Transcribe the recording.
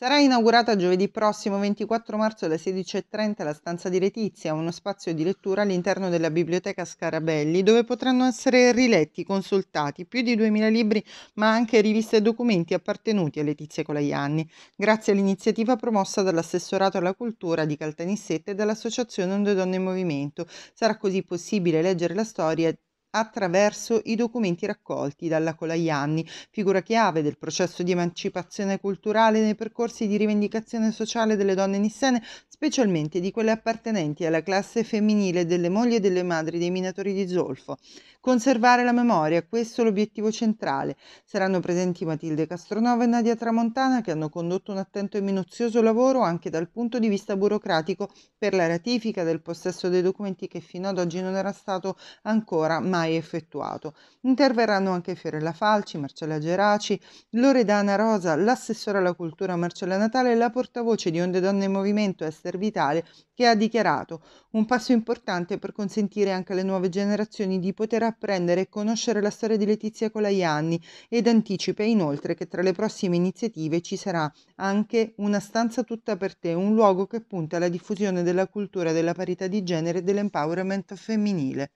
Sarà inaugurata giovedì prossimo 24 marzo alle 16.30 la stanza di Letizia, uno spazio di lettura all'interno della biblioteca Scarabelli, dove potranno essere riletti, consultati più di 2.000 libri, ma anche riviste e documenti appartenuti a Letizia Colaianni, grazie all'iniziativa promossa dall'assessorato alla cultura di Caltanissette e dall'associazione Onde Donne in Movimento. Sarà così possibile leggere la storia attraverso i documenti raccolti dalla Colaianni, figura chiave del processo di emancipazione culturale nei percorsi di rivendicazione sociale delle donne nissene, specialmente di quelle appartenenti alla classe femminile delle mogli e delle madri dei minatori di zolfo. Conservare la memoria, questo è l'obiettivo centrale. Saranno presenti Matilde Castronova e Nadia Tramontana che hanno condotto un attento e minuzioso lavoro anche dal punto di vista burocratico per la ratifica del possesso dei documenti che fino ad oggi non era stato ancora mai mai effettuato. Interverranno anche Fiorella Falci, Marcella Geraci, Loredana Rosa, l'assessore alla cultura Marcella Natale e la portavoce di Onde Donne in Movimento Ester Vitale che ha dichiarato un passo importante per consentire anche alle nuove generazioni di poter apprendere e conoscere la storia di Letizia Colaianni ed anticipa inoltre che tra le prossime iniziative ci sarà anche una stanza tutta per te, un luogo che punta alla diffusione della cultura della parità di genere e dell'empowerment femminile.